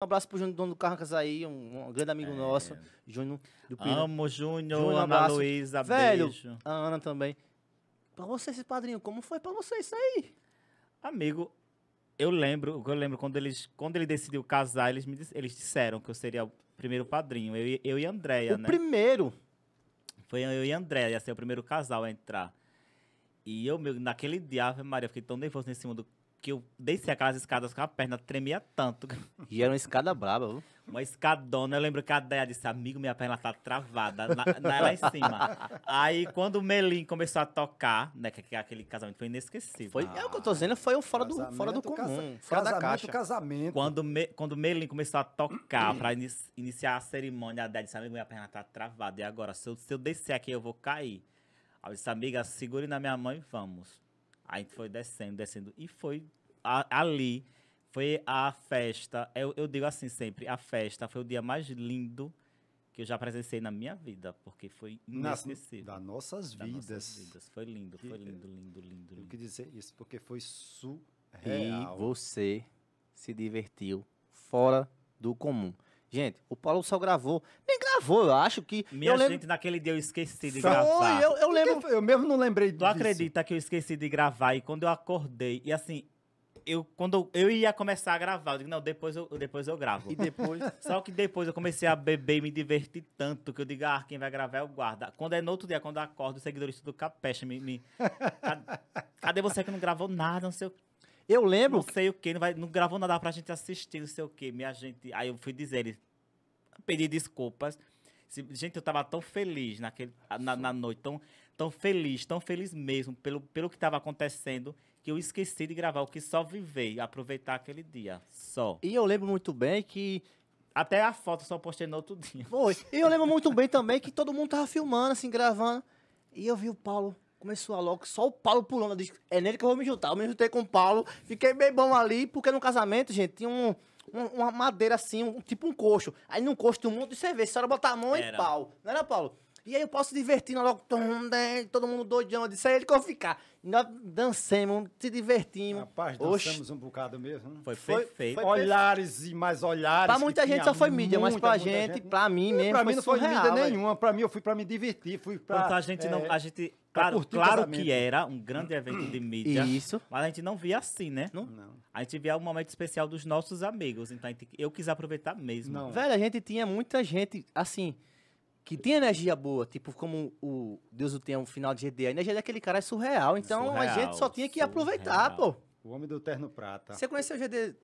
Um abraço pro Júnior, dono do Carrancas aí, um, um grande amigo é. nosso, Júnior do Pina. Amo Júnior, Júnior Ana abraço. Luísa, Velho, beijo. a Ana também. Pra vocês, padrinho, como foi pra vocês isso aí? Amigo, eu lembro, eu lembro quando eles, quando ele decidiu casar, eles me eles disseram que eu seria o primeiro padrinho, eu, eu e Andréia, o né? primeiro? Foi eu e Andréia, ia ser o primeiro casal a entrar. E eu, meu, naquele dia, Maria, eu fiquei tão nervoso nesse mundo que eu desci aquelas escadas com a perna, tremia tanto. E era uma escada braba, viu? Uma escadona. Eu lembro que a Deia disse, amigo, minha perna tá travada, na, na lá em cima. Aí, quando o Melim começou a tocar, né, que, que é aquele casamento foi inesquecível. Foi, ah, é o que eu tô dizendo, foi um fora do, fora do comum, casa, fora da caixa. casamento. Quando, me, quando o Melim começou a tocar pra in, iniciar a cerimônia, a Deia disse, amigo, minha perna tá travada. E agora, se eu, se eu descer aqui, eu vou cair. Aí eu disse, amiga, segure na minha mão e vamos. Aí foi descendo, descendo. E foi a, ali, foi a festa. Eu, eu digo assim sempre: a festa foi o dia mais lindo que eu já presenciei na minha vida, porque foi inesquecível. nossas da vidas. Nossas vidas. Foi lindo, foi lindo, lindo, lindo. lindo. Eu quis dizer isso, porque foi surreal. E você se divertiu fora do comum. Gente, o Paulo só gravou. Nem gravou, eu acho que. Minha eu lembro... gente, naquele dia eu esqueci de Foi, gravar. Eu, eu lembro. Eu mesmo não lembrei disso. Tu acredita que eu esqueci de gravar e quando eu acordei, e assim, eu quando eu ia começar a gravar, eu digo, não, depois eu, depois eu gravo. E depois. Só que depois eu comecei a beber e me divertir tanto que eu digo, ah, quem vai gravar é o guarda. Quando é no outro dia, quando eu acordo, os seguidores do Capecha me. me cadê você que não gravou nada, não sei o eu lembro. Não sei o que, não, vai, não gravou nada pra gente assistir, não sei o que. Minha gente. Aí eu fui dizer ele. Pedi desculpas. Gente, eu tava tão feliz naquele, na, na noite, tão, tão feliz, tão feliz mesmo pelo, pelo que tava acontecendo, que eu esqueci de gravar o que só vivei, aproveitar aquele dia, só. E eu lembro muito bem que até a foto só postei no outro dia. Foi. E eu lembro muito bem também que todo mundo tava filmando, assim, gravando. E eu vi o Paulo. Começou a logo, só o Paulo pulando. Eu disse, é nele que eu vou me juntar. Eu me juntei com o Paulo, fiquei bem bom ali, porque no casamento, gente, tinha um, um, uma madeira assim, um, tipo um coxo. Aí num coxo tinha um monte de cerveja. A hora botar a mão era. e pau. Não era, Paulo? E aí eu posso divertindo né, logo, né", todo mundo doidão. Eu disse, é ele que eu vou ficar. nós dancemos, se divertimos. Rapaz, dançamos Oxi. um bocado mesmo. Né? Foi, perfeito. olhares e mais olhares. Pra muita gente só foi mídia, muita, mas pra gente, gente, pra mim mesmo. Pra mim não foi surreal, mídia véio. nenhuma. Pra mim eu fui pra me divertir. Fui pra, é. a gente é... não. A gente Claro, claro que era um grande evento de mídia. Isso. Mas a gente não via assim, né? Não. A gente via um momento especial dos nossos amigos. Então gente, eu quis aproveitar mesmo. Não. Velho, a gente tinha muita gente, assim, que tinha energia boa. Tipo, como o Deus o tem um final de GD. A energia daquele cara é surreal. Então surreal, a gente só tinha que surreal. aproveitar, pô. O homem do terno prata. Você conheceu o GD